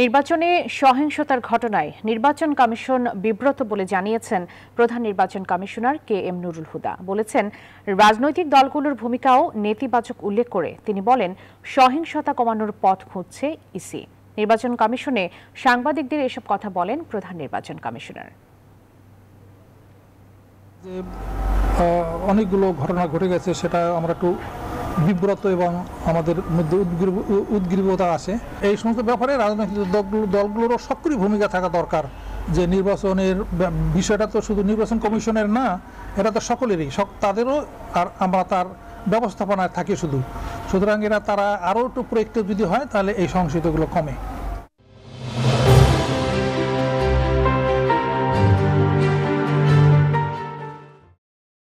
নির্বাচনে সহিংসতার ঘটনায় নির্বাচন কমিশন বিব্রত বলে জানিয়েছেন প্রধান নির্বাচন commissioner K M Nurul Huda বলেছেন রাজনৈতিক দলগুলোর ভূমিকাও নেতিবাচক উল্লেখ করে তিনি বলেন সহিংসতা কমানোর পথ খুঁজছে ইসি নির্বাচন কমিশনে সাংবাদিকদের এসব কথা বলেন প্রধান নির্বাচন কমিশনার অনেকগুলো ঘটনা ঘটে গেছে সেটা আমরা একটু বিব্রত এবং আমাদের মধ্যে উদ্গ্রীবতা আছে এই সমস্ত ব্যাপারে রাজনৈতিক দলগুলোরও সক্রিয় ভূমিকা থাকা দরকার যে নির্বাচনের বিষয়টা তো শুধু নির্বাচন কমিশনের না এটা তো সকলেরই তাদেরও আর আমরা তার ব্যবস্থাপনায় থাকি শুধু সুতরাং এরা তারা আরও একটু প্রয়েক্ট যদি হয় তাহলে এই সংশয়গুলো কমে